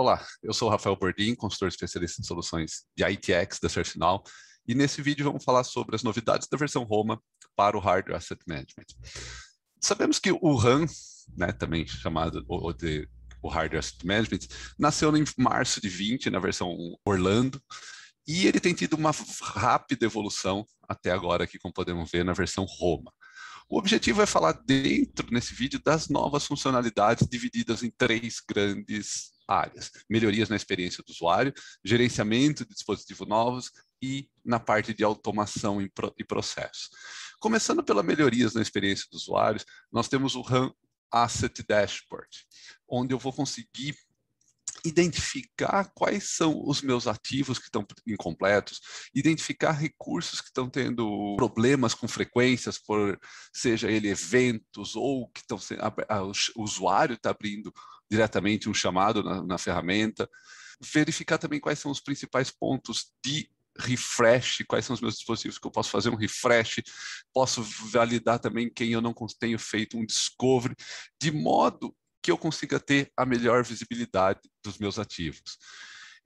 Olá, eu sou Rafael Bordim, consultor especialista em soluções de ITX da Sersinal, e nesse vídeo vamos falar sobre as novidades da versão Roma para o Hardware Asset Management. Sabemos que o RAM, né, também chamado ou de, o Hardware Asset Management, nasceu em março de 20, na versão Orlando, e ele tem tido uma rápida evolução até agora, aqui como podemos ver na versão Roma. O objetivo é falar dentro, nesse vídeo, das novas funcionalidades divididas em três grandes áreas: melhorias na experiência do usuário, gerenciamento de dispositivos novos e na parte de automação e processo. Começando pelas melhorias na experiência dos usuários, nós temos o RAM Asset Dashboard, onde eu vou conseguir identificar quais são os meus ativos que estão incompletos, identificar recursos que estão tendo problemas com frequências, por seja ele eventos ou que estão o usuário está abrindo diretamente um chamado na, na ferramenta. Verificar também quais são os principais pontos de refresh, quais são os meus dispositivos que eu posso fazer um refresh, posso validar também quem eu não tenho feito um discovery, de modo que eu consiga ter a melhor visibilidade dos meus ativos.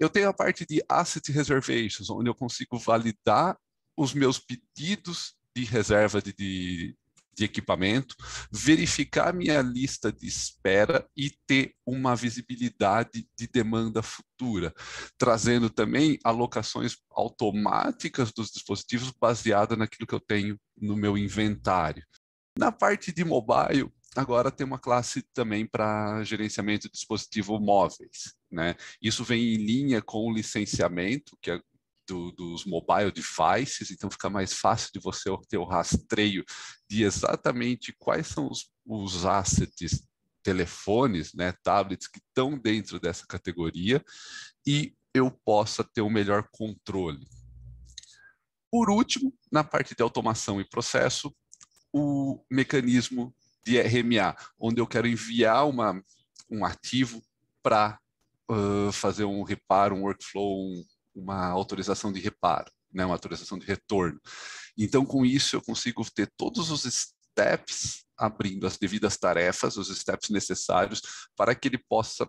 Eu tenho a parte de asset reservations, onde eu consigo validar os meus pedidos de reserva de, de, de equipamento, verificar minha lista de espera e ter uma visibilidade de demanda futura, trazendo também alocações automáticas dos dispositivos baseada naquilo que eu tenho no meu inventário. Na parte de mobile, agora tem uma classe também para gerenciamento de dispositivo móveis. Né? Isso vem em linha com o licenciamento, que é do, dos mobile devices, então fica mais fácil de você ter o rastreio de exatamente quais são os, os assets, telefones, né, tablets que estão dentro dessa categoria e eu possa ter um melhor controle. Por último, na parte de automação e processo, o mecanismo de RMA, onde eu quero enviar uma, um ativo para uh, fazer um reparo, um workflow, um, uma autorização de reparo, né, uma autorização de retorno. Então, com isso, eu consigo ter todos os steps abrindo as devidas tarefas, os steps necessários para que ele possa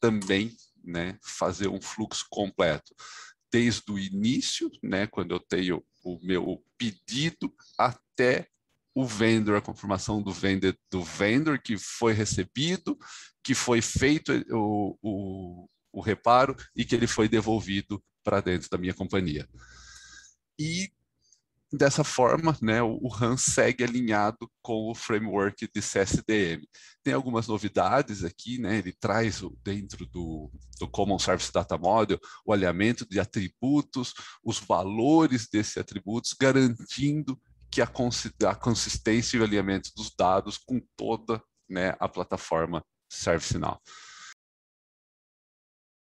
também né, fazer um fluxo completo. Desde o início, né, quando eu tenho o meu pedido, até o vendor, a confirmação do vendor, do vendor que foi recebido, que foi feito o, o, o reparo e que ele foi devolvido para dentro da minha companhia. E dessa forma, né, o RAM segue alinhado com o framework de CSDM. Tem algumas novidades aqui, né, ele traz dentro do, do Common Service Data Model o alinhamento de atributos, os valores desses atributos, garantindo que a, a consistência e o alinhamento dos dados com toda né, a plataforma ServiceNow.